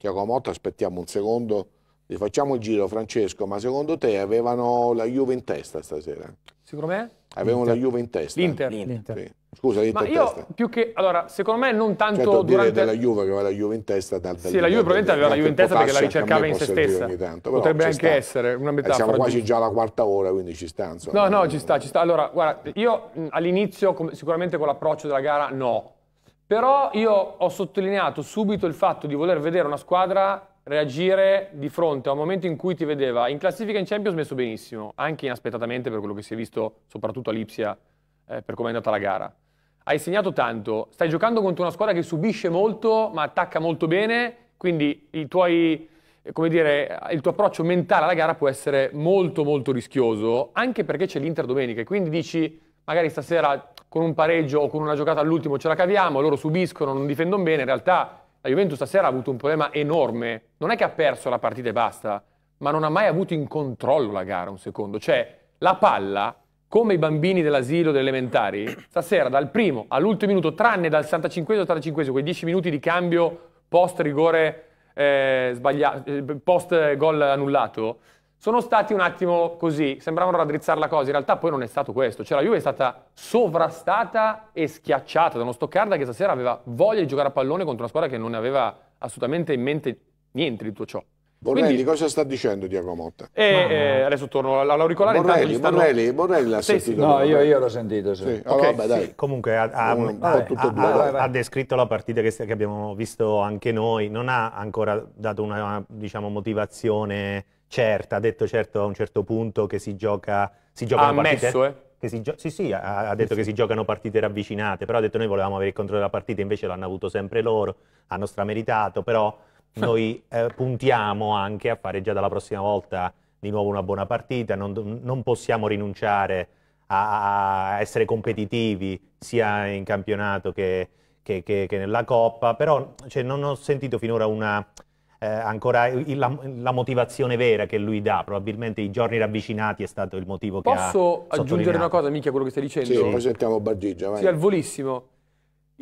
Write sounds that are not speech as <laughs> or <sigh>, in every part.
Tiago Motta, aspettiamo un secondo, gli facciamo il giro Francesco, ma secondo te avevano la Juve in testa stasera? Secondo me? Avevano la Juve in testa. L'Inter. L'Inter. Sì. Scusa, l'Inter in testa. più che, allora, secondo me non tanto certo, durante... Dire della Juve che aveva la Juve in testa. Da, da sì, la Juve probabilmente aveva la Juve in testa perché la ricercava in se stessa. Tanto, Potrebbe anche sta. essere una metafora. Eh, siamo quasi giusto. già alla quarta ora, quindi ci sta. Insomma. No, no, ci sta, ci sta. Allora, guarda, io all'inizio sicuramente con l'approccio della gara no, però io ho sottolineato subito il fatto di voler vedere una squadra reagire di fronte a un momento in cui ti vedeva in classifica in Champions messo benissimo, anche inaspettatamente per quello che si è visto soprattutto a Lipsia eh, per come è andata la gara. Hai segnato tanto, stai giocando contro una squadra che subisce molto ma attacca molto bene, quindi tuoi, eh, dire, il tuo approccio mentale alla gara può essere molto molto rischioso, anche perché c'è l'Inter domenica e quindi dici magari stasera con un pareggio o con una giocata all'ultimo ce la caviamo, loro subiscono, non difendono bene. In realtà la Juventus stasera ha avuto un problema enorme. Non è che ha perso la partita e basta, ma non ha mai avuto in controllo la gara un secondo. Cioè, la palla, come i bambini dell'asilo, delle elementari, stasera dal primo all'ultimo minuto, tranne dal 65 85, quei 10 minuti di cambio post rigore eh, sbagliato, eh, post gol annullato, sono stati un attimo così, sembravano raddrizzare la cosa, in realtà poi non è stato questo, cioè la Juve è stata sovrastata e schiacciata da uno Stoccarda che stasera aveva voglia di giocare a pallone contro una squadra che non aveva assolutamente in mente niente di tutto ciò. Borrelli Quindi, cosa sta dicendo Diacomotta? E, eh, no. eh, adesso torno all'auricolare. Borrelli, stanno... Borrelli, Borrelli l'ha sì, sentito. No, io, io, l'ho sentito. Sì. Sì. Okay, allora, oh, vabbè, Comunque ha, ha, un, vabbè, ha, ha, descritto la partita che, che, abbiamo visto anche noi, non ha ancora dato una diciamo, motivazione certa, ha detto certo a un certo punto che si gioca, si gioca ha ammesso, eh? Gio- sì, sì, ha, detto che si giocano partite ravvicinate, però ha detto noi volevamo avere il controllo della partita, invece l'hanno avuto sempre loro, hanno strameritato, però <laughs> noi eh, puntiamo anche a fare già dalla prossima volta di nuovo una buona partita, non, non possiamo rinunciare a, a, essere competitivi sia in campionato che, che, che, che nella Coppa, però cioè, non ho sentito finora una, eh, ancora il, la, la, motivazione vera che lui dà, probabilmente i giorni ravvicinati è stato il motivo Posso che ha Posso aggiungere una cosa, Micchia, a quello che stai dicendo? Sì, poi sentiamo Bargigia. Vai. Sì, al volissimo.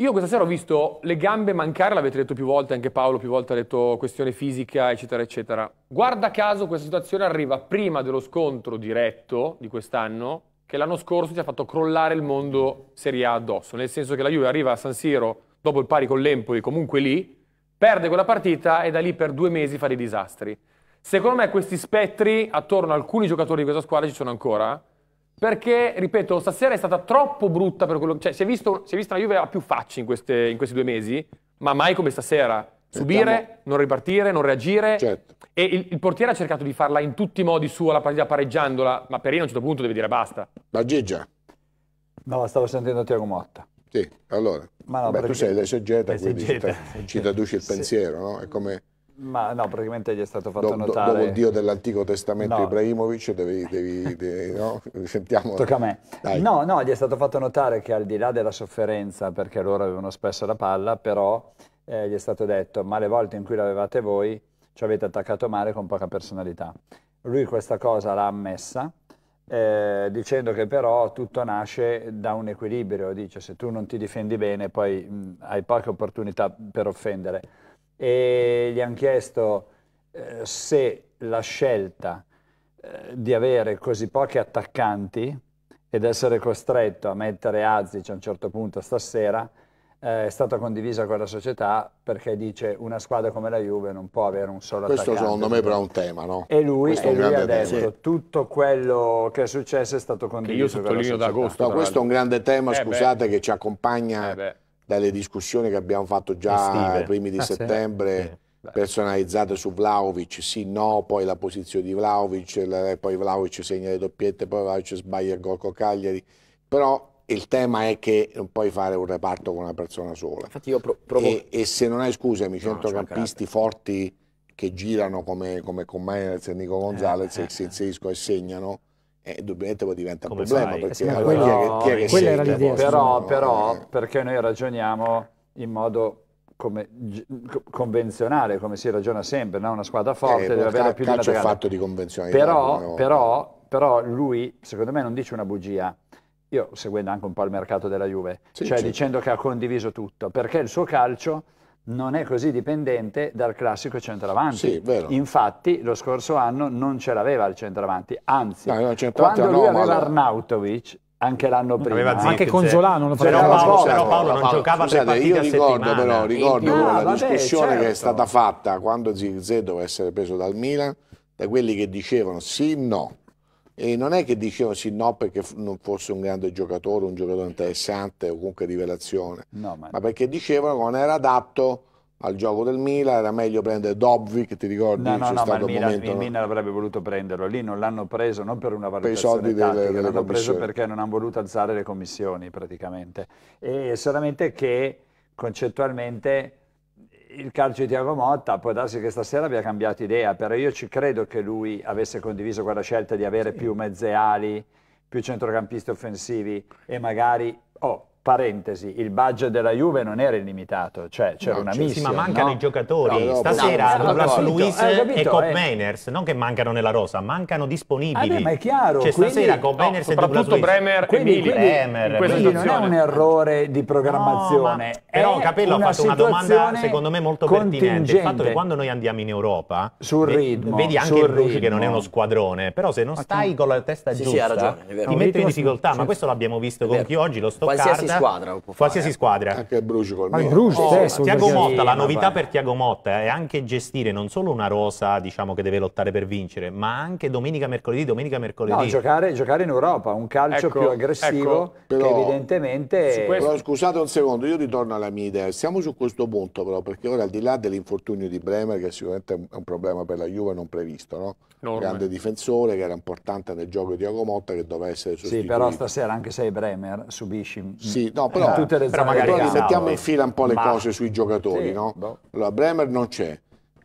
Io questa sera ho visto le gambe mancare, l'avete detto più volte, anche Paolo più volte ha detto questione fisica, eccetera, eccetera. Guarda caso questa situazione arriva prima dello scontro diretto di quest'anno, che l'anno scorso ci ha fatto crollare il mondo Serie A addosso, nel senso che la Juve arriva a San Siro dopo il pari con l'Empoli, comunque lì, perde quella partita e da lì per due mesi fa dei disastri. Secondo me questi spettri attorno a alcuni giocatori di questa squadra ci sono ancora, perché, ripeto, stasera è stata troppo brutta per quello. Cioè, si è, visto, si è vista la Juve a più facce in, queste, in questi due mesi, ma mai come stasera subire, non ripartire, non reagire. Certo. E il, il, portiere ha cercato di farla in tutti i modi sua la partita pareggiandola, ma Perino a un certo punto deve dire basta. La Gigia? No, stavo sentendo Tiago Motta. Sì, allora. Ma no, Beh, perché... tu sei l'esegeta, quindi ci <laughs> traduci il pensiero, sì. no? È come ma no, praticamente gli è stato fatto do, notare... Dopo il Dio dell'Antico Testamento no. Ibrahimovic, devi, devi, <laughs> devi no? sentiamo... Tocca a me. Dai. No, no, gli è stato fatto notare che al di là della sofferenza, perché loro avevano spesso la palla, però eh, gli è stato detto, ma le volte in cui l'avevate voi ci avete attaccato male con poca personalità. Lui questa cosa l'ha ammessa, eh, dicendo che però tutto nasce da un equilibrio, dice se tu non ti difendi bene poi mh, hai poche opportunità per offendere e gli hanno chiesto eh, se la scelta eh, di avere così pochi attaccanti ed essere costretto a mettere Azic a un certo punto stasera eh, è stata condivisa con la società perché dice una squadra come la Juve non può avere un solo Questo attaccante. Questo secondo me però è un tema, no? E lui, e lui ha detto tema. tutto quello che è successo è stato condiviso che io con la società. d'agosto. No, questo è un grande tema, eh scusate, beh. che ci accompagna... Eh dalle discussioni che abbiamo fatto già i primi di ah, settembre, sì. personalizzate su Vlaovic, sì, no, poi la posizione di Vlaovic, eh, poi Vlaovic segna le doppiette, poi Vlaovic sbaglia il gol con Cagliari, però il tema è che non puoi fare un reparto con una persona sola. Infatti io provo... e, e, se non hai, scuse, no, centrocampisti forti che girano come, come con Menez e Nico Gonzalez eh, eh, e si inseriscono e segnano, eh, indubbiamente poi diventa un problema fai? perché allora, eh, chi è che, chi è che scelta, però, però perché noi ragioniamo in modo come, convenzionale, come si ragiona sempre, no? una squadra eh, forte eh, deve avere più di una giocata. fatto di convenzione. Però, però, però, lui, secondo me, non dice una bugia. Io seguendo anche un po' il mercato della Juve, sì, cioè certo. dicendo che ha condiviso tutto, perché il suo calcio non è così dipendente dal classico centravanti. Sì, vero. Infatti lo scorso anno non ce l'aveva il centravanti, anzi, no, no, centravanti quando lui no, aveva Arnautovic, anche l'anno prima aveva eh. anche con Solano lo faceva però Paolo, però Paolo non Paolo, giocava Scusate, io ricordo però ricordo no, la vabbè, discussione certo. che è certo. stata fatta quando Zirze doveva essere preso dal Milan da quelli che dicevano sì no e non è che dicevano sì no perché non fosse un grande giocatore, un giocatore interessante o comunque rivelazione, no, ma... ma... perché dicevano che non era adatto al gioco del Milan, era meglio prendere che ti ricordi? No, no, no, ma il Milan, momento, il Milan avrebbe voluto prenderlo, lì non l'hanno preso non per una valutazione per i tattica, delle, delle l'hanno preso perché non hanno voluto alzare le commissioni praticamente, e solamente che concettualmente il calcio di Tiago Motta, può darsi che stasera abbia cambiato idea, però io ci credo che lui avesse condiviso quella scelta di avere sì. più mezze ali, più centrocampisti offensivi e magari... Oh, parentesi, il budget della Juve non era illimitato, cioè c'era no, una missione. Cioè, sì, ma mancano no? i giocatori. No, Stasera no, Douglas Luis eh, e Cop eh. Mainers, non che mancano nella rosa, mancano disponibili. Ah, beh, ma è chiaro. Cioè, quindi, stasera Cop Mainers e Douglas Luis. Bremer quindi, e Mili. Bremer. Quindi, non è un errore di programmazione. Ma, però Capello ha fatto una domanda secondo me molto pertinente. Il fatto che quando noi andiamo in Europa sul ritmo, vedi anche il Bruci che non è uno squadrone, però se non stai con la testa giusta ti metti in difficoltà, ma questo l'abbiamo visto con chi oggi lo Stoccarda squadra. Qualsiasi eh. squadra. Anche il Brugi col Ma il oh, stesso. Tiago Motta, la novità per Tiago Motta è anche gestire non solo una rosa diciamo, che deve lottare per vincere, ma anche domenica, mercoledì, domenica, mercoledì. No, giocare, giocare in Europa, un calcio ecco, più aggressivo ecco, però, che evidentemente... Questo... Però, scusate un secondo, io ritorno alla mia idea. Siamo su questo punto però, perché ora al di là dell'infortunio di Bremer, che sicuramente è un problema per la Juve non previsto, no? Norme. grande difensore che era importante nel gioco di Tiago Motta che doveva essere sostituito. Sì, però stasera anche se è Bremer subisci sì, sì, no, però, eh, però, però magari però mettiamo in fila un po' le ma... cose sui giocatori. Sì, no? No. Boh. Allora, Bremer non c'è.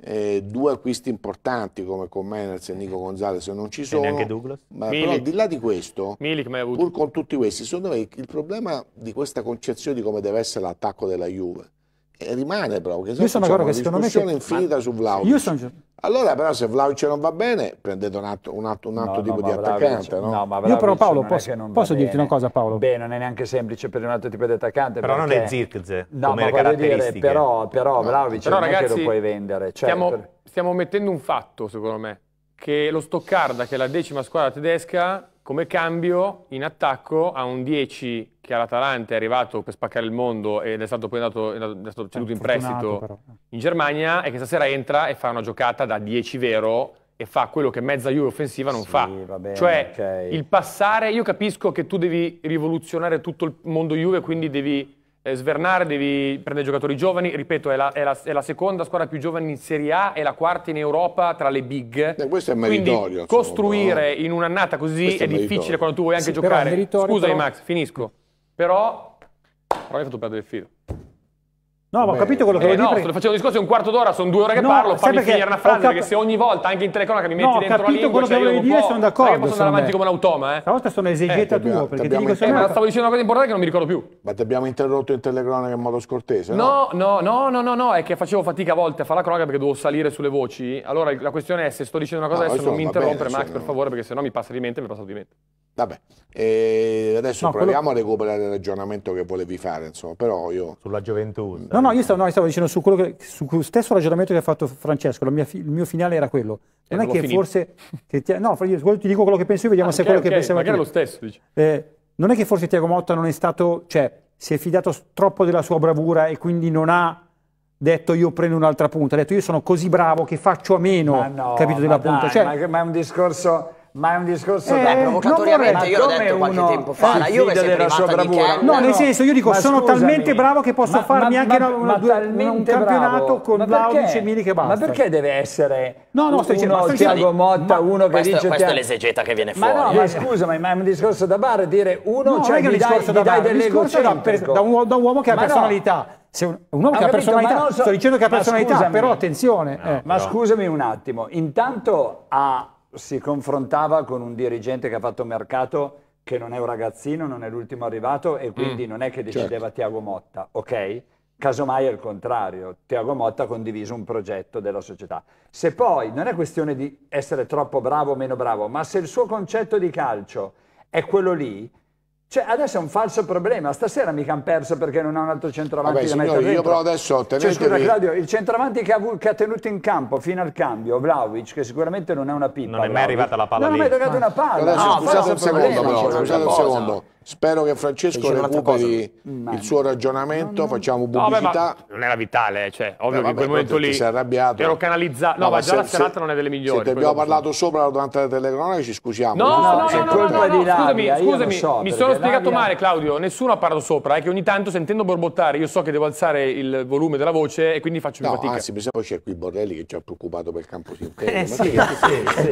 Eh, due acquisti importanti come Commerz e Nico Gonzalez non ci sono. E neanche Douglas. Ma al di là di questo, Milik, pur con tutti questi, secondo me il problema di questa concezione di come deve essere l'attacco della Juve e eh, rimane Vlaovic. Io sono d'accordo che secondo me... Che... infinita su Vlaovic. Sono... Allora però se Vlaovic non va bene prendete un altro, un altro, un altro no, tipo no, di attaccante. No? no Io però Paolo posso, posso dirti una cosa Paolo? Beh non è neanche semplice per un altro tipo di attaccante. Però perché... non è Zirkze no, come ma dire, però, però Vlaovic però, non ragazzi, lo puoi vendere. Cioè, stiamo, per... stiamo mettendo un fatto secondo me che lo Stoccarda che è la decima squadra tedesca come cambio in attacco a un 10 che all'Atalanta è arrivato per spaccare il mondo ed è stato poi andato, è stato ceduto in prestito però. Eh. in Germania e che stasera entra e fa una giocata da 10 vero e fa quello che mezza Juve offensiva non sì, fa. Bene, cioè okay. il passare, io capisco che tu devi rivoluzionare tutto il mondo Juve, quindi devi eh, svernare, devi prendere giocatori giovani, ripeto è la, è, la, è la, seconda squadra più giovane in Serie A, e la quarta in Europa tra le big. Eh, questo è meritorio. Quindi, insomma, costruire no? in un'annata così è, è, difficile quando tu vuoi anche sì, giocare. Scusa, però... Max, finisco. Però, però hai fatto perdere il filo. No, ma ho capito quello che eh, volevi no, dire. No, sto facendo un discorso, è un quarto d'ora, sono due ore che no, parlo, fammi finire una frase, cap- perché se ogni volta, anche in telecronaca, mi metti no, dentro la lingua... No, capito quello cioè, che volevi dire, sono d'accordo. Non è che posso andare avanti come un automa, eh. Stavolta sono eh, esegeta eh, tuo, perché ti dico sempre... Eh, stavo dicendo una cosa importante che non mi ricordo più. Ma ti abbiamo interrotto in telecronaca in modo scortese, no? No, no, no, no, no, è che facevo fatica a volte a fare la cronaca perché dovevo salire sulle voci. Allora, la questione è se sto dicendo una cosa adesso non mi interrompere, Max, per favore, perché sennò mi passa di mente mi è passato di mente. Vabbè, e eh, adesso no, proviamo quello... a recuperare il ragionamento che volevi fare, insomma, però io... Sulla gioventù. No, no, io stavo, no, stavo dicendo su quello che, su stesso ragionamento che ha fatto Francesco, mia, il mio finale era quello. Non eh, è che finito. forse... Che ti, no, io ti dico quello che penso io, vediamo ah, se okay, quello okay, che pensavo... Magari è lo stesso, eh, non è che forse Tiago Motta non è stato... Cioè, si è fidato troppo della sua bravura e quindi non ha detto io prendo un'altra punta, ha detto io sono così bravo che faccio a meno, no, capito, della punta. Dai, cioè, ma, ma è un discorso ma è un discorso eh, Beh, provocatoriamente io l'ho detto qualche tempo fa la Juve si è privata di Ken no, no nel senso io dico ma sono scusami, talmente bravo che posso ma, farmi ma, anche una, una, una, un campionato bravo. con Vlaovic e Mili che basta ma perché deve essere no no sto dicendo Tiago Motta uno che dice questa è l'esegeta che viene fuori ma no ma scusami ma è un discorso da bar dire uno cioè gli dai dell'egocentrico da bar, un uomo che ha personalità se un, un uomo ah, che ha capito, personalità, so, sto dicendo che ha personalità, scusami, però attenzione. No, eh, ma però. scusami un attimo, intanto a, si confrontava con un dirigente che ha fatto mercato che non è un ragazzino, non è l'ultimo arrivato e quindi mm, non è che decideva certo. Tiago Motta, ok? Casomai è il contrario, Tiago Motta ha condiviso un progetto della società. Se poi non è questione di essere troppo bravo o meno bravo, ma se il suo concetto di calcio è quello lì, cioè, adesso è un falso problema. Stasera mica hanno perso perché non ha un altro centravanti Vabbè, da signori, mettere dentro. Io però adesso tenetevi... Cioè, scusa Claudio, il centravanti che ha, che ha, tenuto in campo fino al cambio, Vlaovic, che sicuramente non è una pippa. Non è mai Vlaovic. arrivata la palla non lì. Non è mai toccata una palla. Adesso, no, scusate un secondo però, scusate un secondo. Spero che Francesco recuperi il suo ragionamento, no, no. facciamo pubblicità. No, beh, non era vitale, eh, cioè, ovvio eh, vabbè, in quel momento lì sei arrabbiato. ero canalizzato. No, ma, ma già se, la serata se, non è delle migliori. Se ti abbiamo parlato sono. sopra durante la telecronaca ci scusiamo. No, no, no, no, no, no, scusami, scusami so, mi sono spiegato Navia... male Claudio, nessuno ha parlato sopra, è eh, che ogni tanto sentendo borbottare io so che devo alzare il volume della voce e quindi faccio più no, fatica. anzi, pensavo c'è qui Borrelli che ci ha preoccupato per il campo <laughs> sintetico. Eh sì, sì.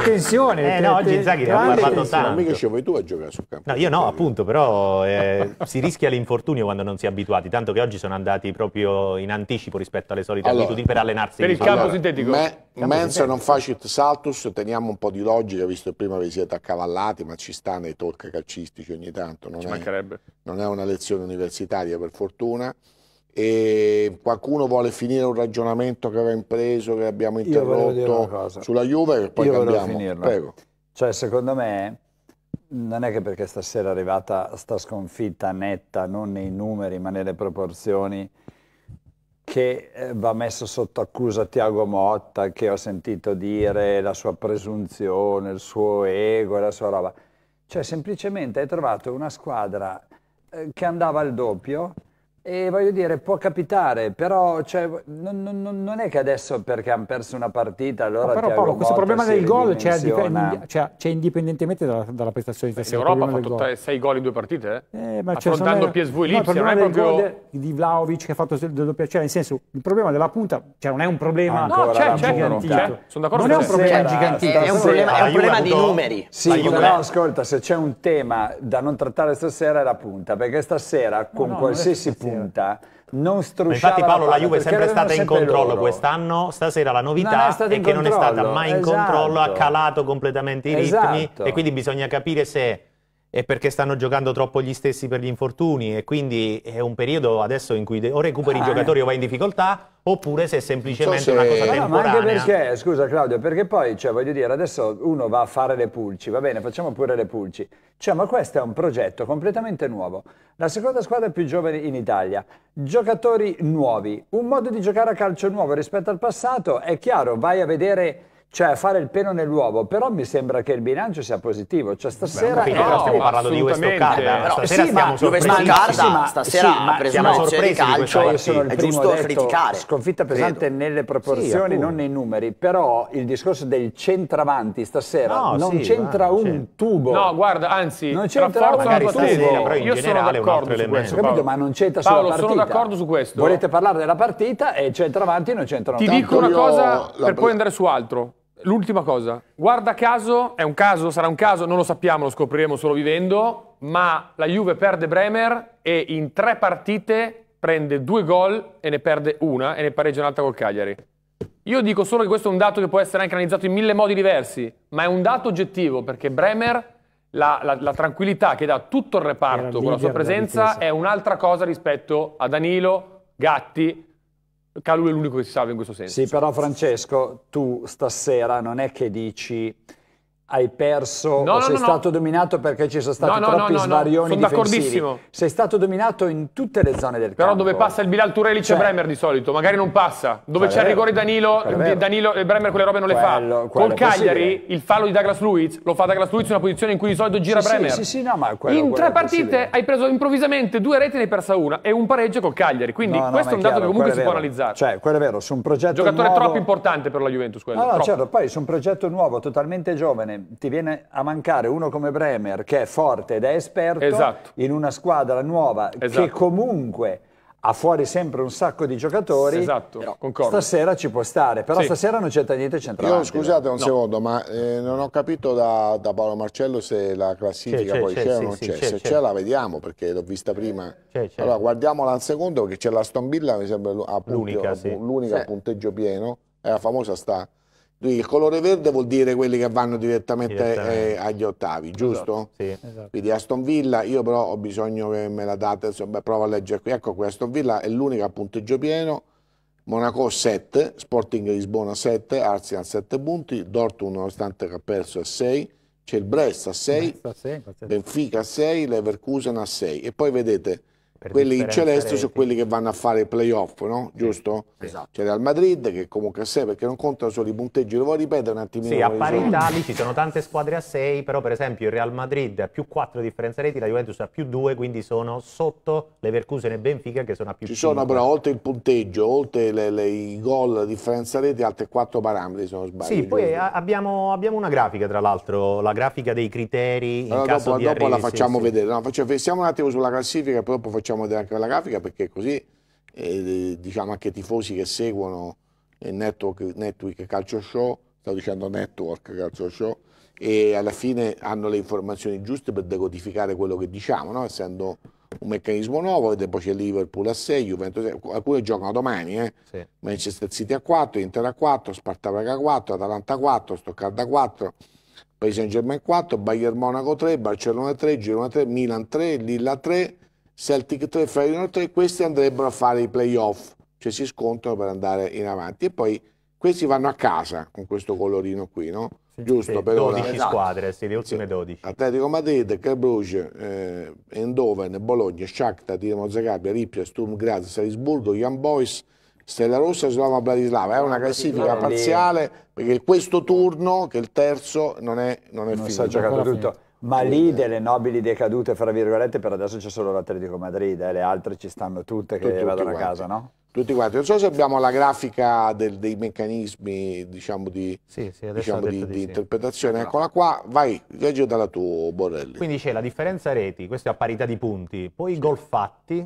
<laughs> Attenzione. Eh no, oggi Zaghi ne ha parlato tanto. Non mica ci vuoi tu a giocare sul campo. No, io no, appunto, però però eh, si rischia l'infortunio quando non si è abituati, tanto che oggi sono andati proprio in anticipo rispetto alle solite allora, abitudini per allenarsi. Per il campo allora, sintetico. Me, campo non facit saltus, teniamo un po' di logica, visto che prima vi siete accavallati, ma ci sta nei talk calcistici ogni tanto. Non, è, non è una lezione universitaria per fortuna e qualcuno vuole finire un ragionamento che aveva impreso, che abbiamo interrotto sulla Juve e poi Io cambiamo. Prego. Cioè, secondo me non è che perché stasera è arrivata sta sconfitta netta, non nei numeri ma nelle proporzioni, che eh, va messo sotto accusa Tiago Motta, che ho sentito dire la sua presunzione, il suo ego, la sua roba. Cioè semplicemente hai trovato una squadra eh, che andava al doppio, e voglio dire, può capitare, però cioè, non, non, non, è che adesso perché hanno perso una partita allora no, Però Paolo, questo problema del gol c'è, cioè, indipendentemente dalla, dalla prestazione di L'Europa ha fatto 6 gol in due partite, eh? Eh, ma affrontando cioè, PSV e Lipsia. No, non è proprio... Del, di Vlaovic che ha fatto il doppio, cioè nel senso, il problema della punta cioè, non è un problema no, c'è, c'è, c'è, cioè, sono d'accordo non è un problema cioè, gigantino, è un problema, è un problema di numeri. Sì, però ascolta, se c'è un tema da non trattare stasera è la punta, perché stasera con qualsiasi punta punta non strusciava Infatti Paolo la, Juve è sempre stata in controllo loro. quest'anno, stasera la novità è, è che non è stata mai in esatto. controllo, ha esatto. calato completamente i ritmi esatto. e quindi bisogna capire se è perché stanno giocando troppo gli stessi per gli infortuni e quindi è un periodo adesso in cui o recuperi ah, i giocatori eh. o vai in difficoltà oppure se è semplicemente so se... una cosa temporanea. No, ma anche perché, scusa Claudio, perché poi, cioè, voglio dire, adesso uno va a fare le pulci, va bene, facciamo pure le pulci. Cioè, ma questo è un progetto completamente nuovo. La seconda squadra più giovane in Italia, giocatori nuovi, un modo di giocare a calcio nuovo rispetto al passato, è chiaro, vai a vedere cioè fare il pelo nell'uovo, però mi sembra che il bilancio sia positivo, cioè stasera Beh, no, no, stiamo parlando di questo Carda, eh. però, stasera sì, siamo sorpresi, Carda, ma, stasera sì, ha preso una sorpresa di calcio, io sono il è primo giusto detto, criticare. Esatto. Sconfitta pesante credo. nelle proporzioni, sì, non nei numeri, però il discorso del centravanti stasera no, non sì, c'entra un tubo. No, guarda, anzi, non c'entra un tubo. Stasera, però in io sono d'accordo su questo. Capito, ma non c'entra sulla partita. sono d'accordo su questo. Volete parlare della partita e il centravanti non c'entra c'entrano tanto. Ti dico una cosa per poi andare su altro. L'ultima cosa, guarda caso, è un caso, sarà un caso, non lo sappiamo, lo scopriremo solo vivendo, ma la Juve perde Bremer e in tre partite prende due gol e ne perde una e ne pareggia un'altra col Cagliari. Io dico solo che questo è un dato che può essere anche analizzato in mille modi diversi, ma è un dato oggettivo perché Bremer, la, la, la tranquillità che dà tutto il reparto con la sua presenza, è un'altra cosa rispetto a Danilo, Gatti, Calulu è l'unico che si salva in questo senso. Sì, però Francesco, tu stasera non è che dici hai perso no, no, sei no, stato dominato perché ci sono stati troppi svarioni no. Sono d'accordissimo Sei stato dominato in tutte le zone del Però campo. Però dove passa il Bilal Turelic cioè, e Bremer di solito, magari non passa. Dove c'è il cioè, rigore Danilo, Danilo e Bremer quelle robe non quello, le fa. Col Cagliari il fallo di Douglas Luiz lo fa Douglas Luiz in una posizione in cui di solito gira sì, Bremer. Sì, sì, no, ma quello, in tre partite hai preso improvvisamente due reti e ne hai persa una e un pareggio col Cagliari, quindi questo è un dato che comunque si può analizzare. Cioè, quello è vero, su un progetto Giocatore troppo importante per la Juventus quello. No, certo, poi su un progetto nuovo, totalmente giovane ti viene a mancare uno come Bremer che è forte ed è esperto esatto. in una squadra nuova esatto. che comunque ha fuori sempre un sacco di giocatori. Esatto, Stasera ci può stare, però sì. stasera non c'entra niente centrale. Io scusate un no. secondo, ma eh, non ho capito da, da, Paolo Marcello se la classifica poi c'è, o non c'è. se c'è, la vediamo perché l'ho vista prima. Allora guardiamola un secondo perché c'è la Stombilla, mi sembra l'unica, sì. a punteggio pieno. È la famosa sta il colore verde vuol dire quelli che vanno direttamente, direttamente. Eh, agli ottavi, esatto, giusto? sì. esatto. Quindi Aston Villa, io però ho bisogno che me la date, insomma, provo a leggere qui. Ecco qui, Aston Villa è l'unica a punteggio pieno, Monaco 7, Sporting Lisbona 7, Arsenal 7 punti, Dortmund nonostante che ha perso è 6, c'è il Brest a 6, Benfica a 6, Leverkusen a 6 e poi vedete quelli in celeste sono quelli che vanno a fare i playoff, no? Sì, Giusto? Esatto. C'è Real Madrid che comunque a 6 perché non contano solo i punteggi, lo vuoi ripetere un attimino? Sì, a parità lì ci sono tante squadre a 6, però per esempio il Real Madrid ha più 4 differenza reti, la Juventus ha più 2, quindi sono sotto le Vercusen e Benfica che sono a più 5. Ci 5. sono però oltre il punteggio, oltre le, le, i gol, la differenza reti, altri 4 parametri se non sbaglio. Sì, poi abbiamo, abbiamo, una grafica tra l'altro, la grafica dei criteri allora, in dopo, caso dopo, di Dopo la facciamo sì, vedere, no, facciamo, un attimo sulla classifica e poi dopo facciamo facciamo vedere anche la grafica perché così eh, diciamo anche i tifosi che seguono il eh, network, network Calcio Show, stavo dicendo Network Calcio Show, e alla fine hanno le informazioni giuste per decodificare quello che diciamo, no? essendo un meccanismo nuovo, vedete poi c'è Liverpool a 6, Juventus a 6, alcune giocano domani, eh? sì. Manchester City a 4, Inter a 4, Sparta Praga a 4, Atalanta a 4, Stoccarda a 4, Paris Saint Germain 4, Bayern Monaco 3, Barcellona 3, Girona 3, Milan 3, Lilla 3, Celtic 3, Ferino 3, questi andrebbero a fare i playoff, cioè si scontrano per andare in avanti e poi questi vanno a casa con questo colorino qui, no? Sì, Giusto, sì, per 12 ora. Esatto. squadre, sì, le ultime sì. 12. Atletico Madrid, Club eh, Eindhoven, Bologna, Shakhtar, Dinamo Zagabria, Ripia, Sturm Graz, Salisburgo, Young Boys, Stella Rossa e Slava Bratislava. È una ah, classifica parziale perché questo turno, che è il terzo, non è, non è non finito ma lì delle nobili decadute, fra virgolette, per adesso c'è solo l'Atletico Madrid, eh, le altre ci stanno tutte che tutti, vadano tutti a casa, no? Tutti quanti. Non so se abbiamo la grafica del, dei meccanismi, diciamo, di, sì, sì, diciamo di, di sì. interpretazione. No. Eccola qua, vai, leggi dalla tua, Borrelli. Quindi c'è la differenza reti, questo è a parità di punti, poi i gol fatti,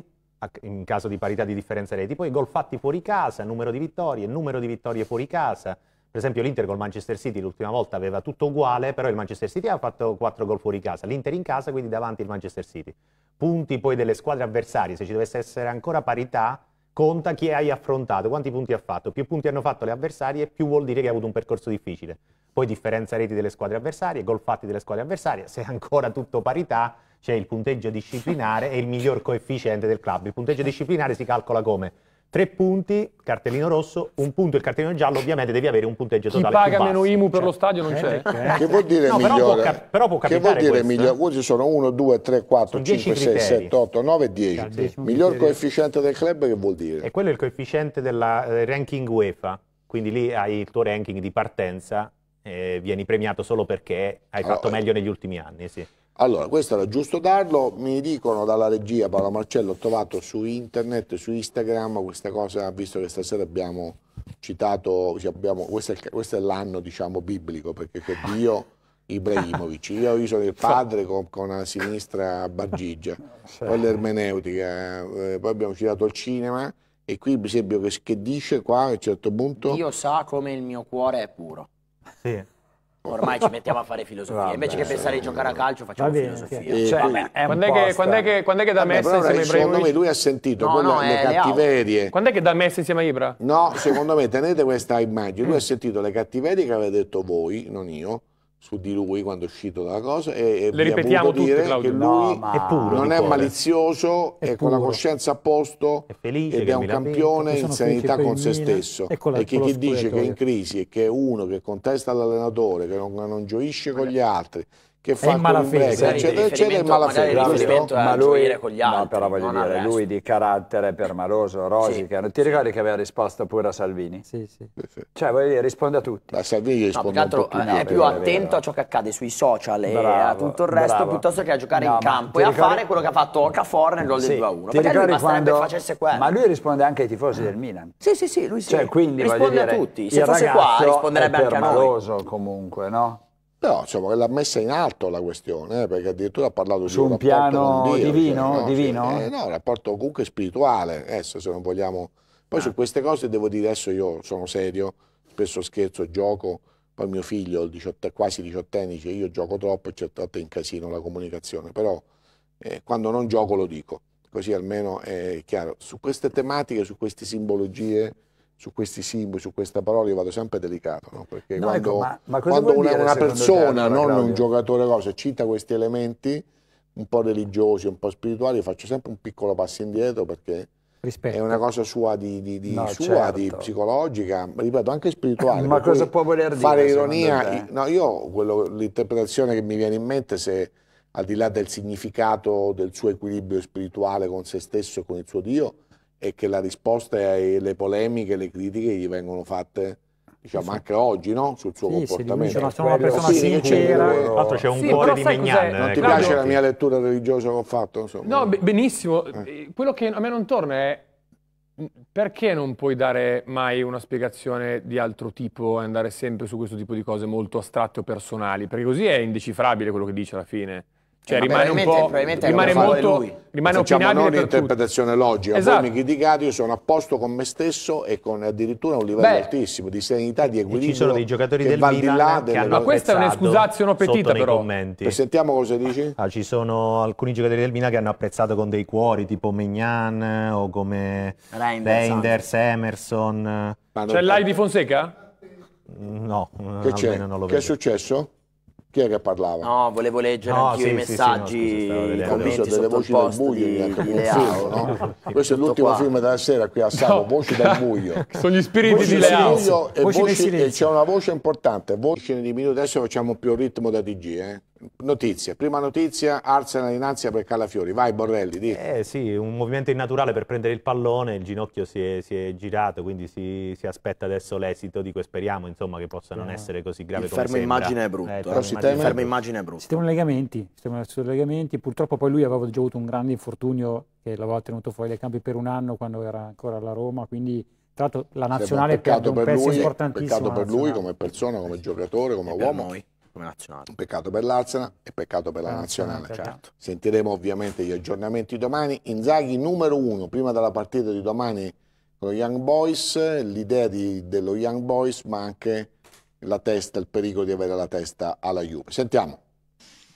in caso di parità di differenza reti, poi i gol fatti fuori casa, numero di vittorie, numero di vittorie fuori casa, per esempio l'Inter col Manchester City l'ultima volta aveva tutto uguale, però il Manchester City ha fatto 4 gol fuori casa, l'Inter in casa, quindi davanti il Manchester City. Punti poi delle squadre avversarie, se ci dovesse essere ancora parità, conta chi hai affrontato, quanti punti ha fatto. Più punti hanno fatto le avversarie, più vuol dire che hai avuto un percorso difficile. Poi differenza reti delle squadre avversarie, gol fatti delle squadre avversarie, se è ancora tutto parità c'è il punteggio disciplinare e il miglior coefficiente del club. Il punteggio disciplinare si calcola come? Tre punti, cartellino rosso, un punto il cartellino giallo, ovviamente devi avere un punteggio totale. Chi paga meno IMU per lo cioè, stadio non eh, c'è. Eh, che vuol eh. dire no, migliore? Però può, però può che vuol dire questo? migliore? Qua sono 1, 2, 3, 4, 5, 6, 7, 8, 9, 10. Miglior sì. coefficiente del club che vuol dire? E quello è il coefficiente del ranking UEFA, quindi lì hai il tuo ranking di partenza, eh, vieni premiato solo perché hai allora, fatto meglio negli ultimi anni. Sì. Allora, questo era giusto darlo, mi dicono dalla regia Paolo Marcello, ho trovato su internet, su Instagram questa cosa, visto che stasera abbiamo citato, cioè, abbiamo, questo, è, l'anno diciamo biblico, perché che Dio Ibrahimovic, io, io sono il padre con, con la sinistra Bargigia, poi l'ermeneutica, eh, poi abbiamo citato il cinema e qui per esempio che, che dice qua a un certo punto... Dio sa come il mio cuore è puro. Sì. Ormai ci mettiamo a fare filosofia. Vabbè, Invece che pensare di giocare a calcio, facciamo bene, filosofia. Eh, cioè, Vabbè, è quando, è che, quando, è che, eh. quando, è che, da Messi insieme a Ibra? Secondo me lui ha sentito no, quella, no, le eh, cattiverie. Quando è che da Messi insieme a Ibra? No, secondo me tenete questa immagine. Lui ha sentito le cattiverie che avete detto voi, non io su di lui quando è uscito dalla cosa e, e le ripetiamo tutte Claudio che lui no, è puro, non è malizioso è, è con la coscienza a posto è felice, ed è un campione in sanità con se stesso ecco e, e che chi dice che è in crisi e che è uno che contesta l'allenatore che non, non gioisce con gli altri che fa in malafede, eccetera, eccetera, in malafede. Ma lui, con gli altri, no, però voglio dire, lui di carattere permaloso, rosica, sì, ti ricordi che aveva risposto pure a Salvini? Sì, sì. Cioè, voglio dire, risponde a tutti. Ma Salvini risponde no, altro, un eh, è, più attento eh. a ciò che accade sui social e bravo, a tutto il resto bravo. piuttosto che a giocare no, in campo e ricordi... a fare quello che ha fatto Ocafor nel gol del 2-1. Ti ricordi quando facesse quello? Ma lui risponde anche ai tifosi del Milan. Sì, sì, sì, lui sì. Cioè, quindi risponde a tutti. Se fosse qua risponderebbe anche a noi. comunque, no? Però insomma, l'ha messa in alto la questione, eh, perché addirittura ha parlato di Su un, un piano Dio, divino? Cioè, no, divino? Eh, no, un rapporto comunque spirituale, adesso eh, se non vogliamo... Poi ah. su queste cose devo dire, adesso io sono serio, spesso scherzo, gioco, poi mio figlio, 18, quasi diciottenne, dice io gioco troppo e certe volte incasino la comunicazione, però eh, quando non gioco lo dico, così almeno è chiaro. Su queste tematiche, su queste simbologie su questi simboli, su questa parola, io vado sempre delicato, no? perché no, quando, ecco, ma, ma quando una, dire, una persona, non un giocatore, cosa, cita questi elementi un po' religiosi, un po' spirituali, faccio sempre un piccolo passo indietro perché Rispetto. è una cosa sua, di, di, di, no, sua certo. di psicologica, ripeto, anche spirituale. ma cosa può voler dire? Fare ironia, no, io l'interpretazione che mi viene in mente se al di là del significato del suo equilibrio spirituale con se stesso e con il suo Dio, e che la risposta alle le polemiche, le critiche gli vengono fatte diciamo, anche oggi no? sul suo sì, comportamento. Dice, sono una persona sì, sincera. l'altro c'è un sì, cuore di Mignan. Non eh, ti piace la mia lettura religiosa che ho fatto? Insomma. No, benissimo. Eh. eh. Quello che a me non torna è perché non puoi dare mai una spiegazione di altro tipo e andare sempre su questo tipo di cose molto astratte o personali? Perché così è indecifrabile quello che dice alla fine. Cioè, eh, rimane un po'. Rimane molto. Lui. Rimane Facciamo noi un'interpretazione logica. Esatto. Voi mi criticate, io sono a posto con me stesso e con addirittura un livello Beh. altissimo di serenità, di equilibrio. E ci sono dei giocatori del Milan che hanno Ma questa è un'escusazione petita però. Commenti. Sentiamo cosa dici. Ah, ci sono alcuni giocatori del Milan che hanno apprezzato con dei cuori, tipo Mignan o come Reinders, Emerson. C'è l'Ai di Fonseca? No, che, non lo vedo. che è successo? Chi è che parlava? No, volevo leggere no, anch'io sì, i messaggi, sì, sì, no, scusa, delle voci del buio di, in di Leao, no? Questo è l'ultimo film della sera qui a Savo, no. voci del buio. <laughs> Sono gli spiriti voci di Leao. Voci, voci e c'è una voce importante, voci di minuto, adesso facciamo più ritmo da DG, eh? Notizie, prima notizia, Arsenal innanzi per Calafiori, vai Borrelli, di. Eh sì, un movimento innaturale per prendere il pallone, il ginocchio si è, si è girato, quindi si, si, aspetta adesso l'esito, dico speriamo insomma, che possa non eh, essere così grave il come fermo immagine è brutto, eh, però si ferma immagine è brutto. Si temono legamenti, si temono sui legamenti, purtroppo poi lui aveva già avuto un grande infortunio che l'aveva tenuto fuori dai campi per un anno quando era ancora alla Roma, quindi tra l'altro la nazionale è un pezzo lui, importantissimo. Peccato per lui come persona, come giocatore, come e uomo. Per noi come nazionale. Peccato per l'Arsena e peccato per la nazionale. Certo. certo. Sentiremo ovviamente gli aggiornamenti domani. Inzaghi numero uno, prima della partita di domani con lo Young Boys, l'idea dello Young Boys, ma anche la testa, il pericolo di avere la testa alla Juve. Sentiamo.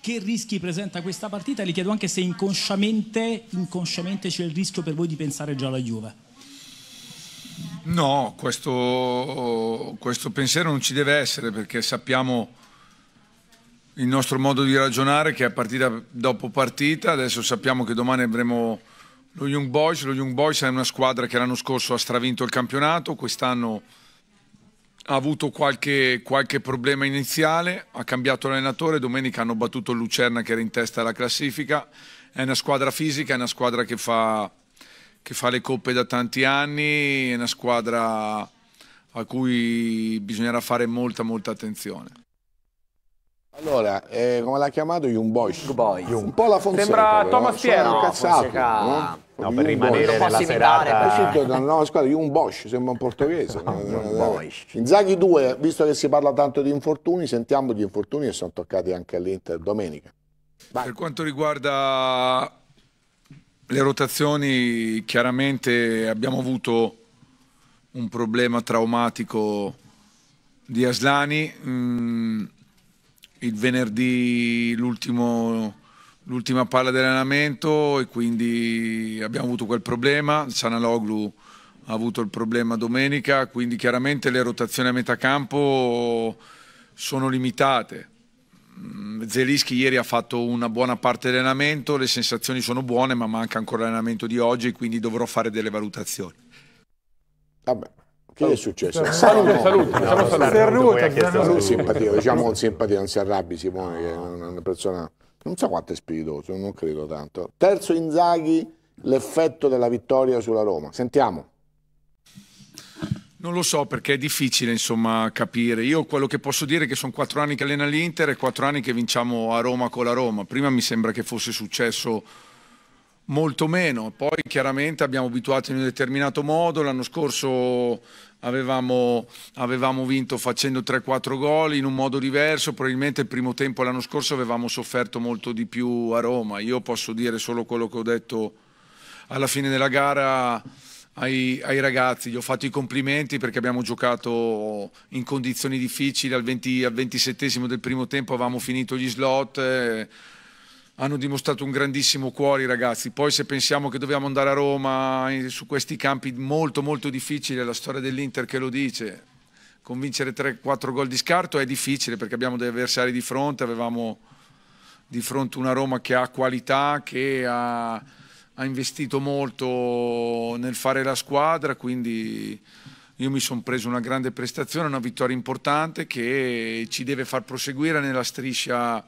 Che rischi presenta questa partita? Le chiedo anche se inconsciamente, inconsciamente c'è il rischio per voi di pensare già alla Juve. No, questo, questo pensiero non ci deve essere perché sappiamo il nostro modo di ragionare che è partita dopo partita, adesso sappiamo che domani avremo lo Young Boys, lo Young Boys è una squadra che l'anno scorso ha stravinto il campionato, quest'anno ha avuto qualche, qualche, problema iniziale, ha cambiato l'allenatore, domenica hanno battuto Lucerna che era in testa alla classifica, è una squadra fisica, è una squadra che fa, che fa le coppe da tanti anni, è una squadra a cui bisognerà fare molta molta attenzione. Allora, eh, come l'ha chiamato? Young Boys. Young Boys. Un po' la Fonseca. Sembra però. Eh, Thomas Fiero. Eh? No, cazzato, Fonseca... no? No, per rimanere nella serata. Questo è una nuova squadra, un Bosch, sembra un portoghese. <laughs> No, un Inzaghi 2, visto che si parla tanto di infortuni, sentiamo gli infortuni che sono toccati anche all'Inter domenica. Vai. Per quanto riguarda le rotazioni, chiaramente abbiamo avuto un problema traumatico di Aslani. Mm il venerdì l'ultima palla dell'allenamento e quindi abbiamo avuto quel problema, Sanaloglu ha avuto il problema domenica, quindi chiaramente le rotazioni a metà campo sono limitate. Mm, Zelischi ieri ha fatto una buona parte di allenamento, le sensazioni sono buone ma manca ancora l'allenamento di oggi quindi dovrò fare delle valutazioni. Vabbè. Che è successo? Salute, salute, no, salute. No, simpatia, diciamo con simpatia, non si arrabbi Simone, che è una persona non so quanto è spiritoso, non credo tanto. Terzo Inzaghi, l'effetto della vittoria sulla Roma. Sentiamo. Non lo so perché è difficile insomma, capire. Io quello che posso dire è che sono quattro anni che allena l'Inter e quattro anni che vinciamo a Roma con la Roma. Prima mi sembra che fosse successo molto meno. Poi chiaramente abbiamo abituato in un determinato modo, l'anno scorso avevamo, avevamo vinto facendo 3-4 gol in un modo diverso, probabilmente il primo tempo l'anno scorso avevamo sofferto molto di più a Roma. Io posso dire solo quello che ho detto alla fine della gara. Ai, ai, ragazzi, gli ho fatto i complimenti perché abbiamo giocato in condizioni difficili, al, 20, al 27 del primo tempo avevamo finito gli slot, eh, hanno dimostrato un grandissimo cuore i ragazzi. Poi se pensiamo che dobbiamo andare a Roma eh, su questi campi molto molto difficili, la storia dell'Inter che lo dice, convincere 3-4 gol di scarto è difficile perché abbiamo dei avversari di fronte, avevamo di fronte una Roma che ha qualità, che ha, ha investito molto nel fare la squadra, quindi io mi sono preso una grande prestazione, una vittoria importante che ci deve far proseguire nella striscia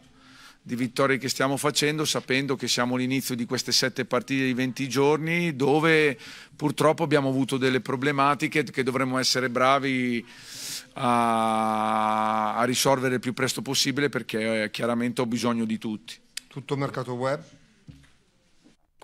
di vittorie che stiamo facendo sapendo che siamo all'inizio di queste sette partite di 20 giorni dove purtroppo abbiamo avuto delle problematiche che dovremmo essere bravi a, a risolvere il più presto possibile perché eh, chiaramente ho bisogno di tutti. Tutto mercato web?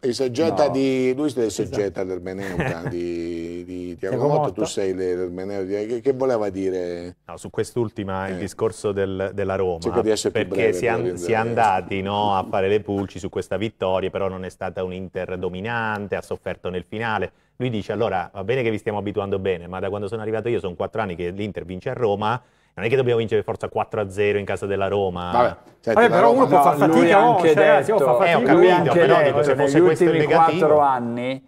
esegeta no. di... lui è esegeta esatto. l'ermeneuta <laughs> di, di Tiago tu sei l'ermeneuta, che, che voleva dire? No, su quest'ultima eh. il discorso del, della Roma, perché breve, si, si è andati no, a fare le pulci su questa vittoria, però non è stata un Inter dominante, ha sofferto nel finale. Lui dice allora va bene che vi stiamo abituando bene, ma da quando sono arrivato io sono quattro anni che l'Inter vince a Roma, non è che dobbiamo vincere forza 4-0 in casa della Roma. Vabbè, senti, cioè, Vabbè però Roma, uno può far fatica, oh, anche cioè, detto, Eh, anche però detto, dico, se fosse negli ultimi 4 anni,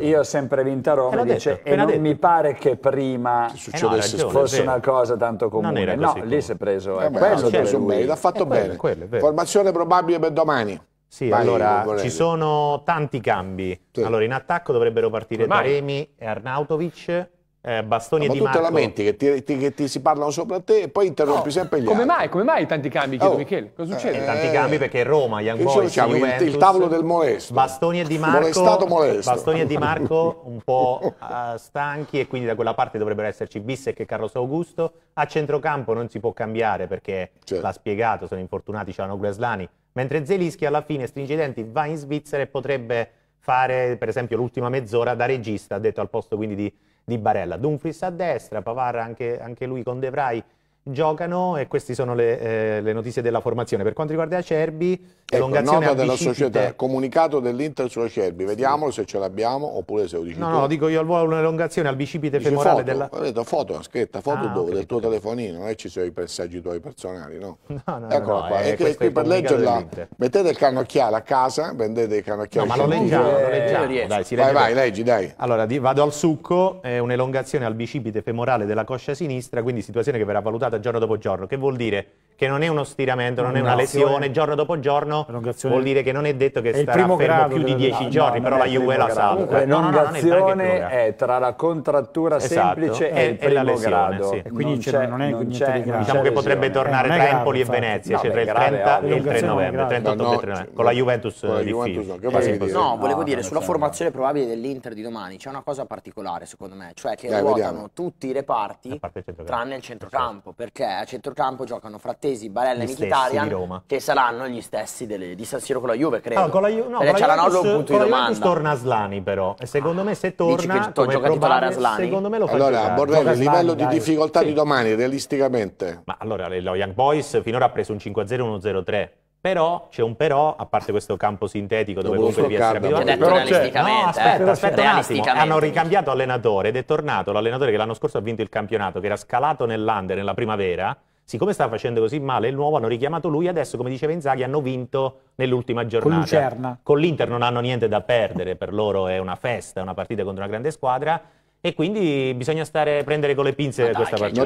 io ho sempre vinto a Roma, dice, detto, e non detto. mi pare che prima eh no, ragione, fosse una cosa tanto comune. No, come. lì si è preso, eh, eh beh, preso lui. l'ha fatto bene. Formazione probabile per domani. Sì, Vai, allora ci sono tanti cambi. Allora in attacco dovrebbero partire Taremi e Arnautovic eh, Bastoni no, e Di Marco. Ma tu lamenti che ti, ti, che ti, si parlano sopra te e poi interrompi no. sempre gli come altri. Mai, come mai tanti cambi, chiedo oh. Michele? Cosa eh, succede? Eh, tanti cambi perché Roma, Young Boys, diciamo, il, il tavolo del molesto. Bastoni e Di Marco, Molestato molesto. Bastoni e Di Marco <laughs> un po' uh, stanchi e quindi da quella parte dovrebbero esserci Bissec e Carlos Augusto. A centrocampo non si può cambiare perché certo. l'ha spiegato, sono infortunati, c'erano Gueslani. Mentre Zelischi alla fine stringe i denti, va in Svizzera e potrebbe fare per esempio l'ultima mezz'ora da regista, ha detto al posto quindi di di Barella. Dumfries a destra, Pavar anche, anche lui con De Vrij giocano e queste sono le, eh, le, notizie della formazione. Per quanto riguarda Acerbi, ecco, elongazione nota della società, comunicato dell'Inter su Acerbi, vediamo sì. se ce l'abbiamo oppure se lo dici No, tu. no, dico io al volo un'elongazione al bicipite Dice femorale foto, della... Ho detto foto, una scritta, foto ah, dove? Del tuo telefonino, non è ci sono i presaggi tuoi personali, no? <laughs> No, no, Eccola no, qua, eh, è, qui per, leggerla, mettete il cannocchiale a casa, vendete il cannocchiale. No, ma lo leggiamo, lo eh, leggiamo. Eh, dai, si vai, vai, leggi, dai. Allora, vado al succo, è un'elongazione al bicipite femorale della coscia sinistra, quindi situazione che verrà valutata migliorata giorno dopo giorno, che vuol dire che non è uno stiramento, non è una lesione, giorno dopo giorno vuol dire che non è detto che è starà fermo grado, più di dieci no, giorni, no, però la Juve la sa. La eh, no, è, tra la contrattura esatto, semplice e, eh, il primo la lesione, grado. Sì. E quindi non, non è niente di grave. Diciamo che potrebbe tornare tra Empoli e Venezia, cioè tra il 30 e il 3 novembre, 38 e 3 novembre, con la Juventus eh, difficile. No, volevo dire, sulla formazione probabile dell'Inter di domani c'è una cosa particolare secondo me, cioè che ruotano tutti i reparti tranne il centrocampo, perché a centrocampo giocano Frattesi, Barella e Mkhitaryan che saranno gli stessi delle, di San Siro con la Juve credo allora, con la Juve no, perché c'è la Nollo un punto di domanda torna Aslani però e secondo ah, me se torna to- gioca titolare Aslani secondo me lo fa allora Borrelli Borrello il livello dai. di difficoltà sì. di domani realisticamente ma allora lo Young Boys finora ha preso un 5-0 1-0-3 però c'è un però, a parte questo campo sintetico dove comunque devi essere abituato. Detto però c'è. No, eh, aspetta, eh, aspetta un attimo. Hanno ricambiato allenatore ed è tornato l'allenatore che l'anno scorso ha vinto il campionato, che era scalato nell'Under nella primavera. Siccome stava facendo così male il nuovo, hanno richiamato lui. Adesso, come diceva Inzaghi, hanno vinto nell'ultima giornata. Con, Con l'Inter non hanno niente da perdere, per loro è una festa, una partita contro una grande squadra. E quindi bisogna stare, prendere con le pinze ah, questa partita.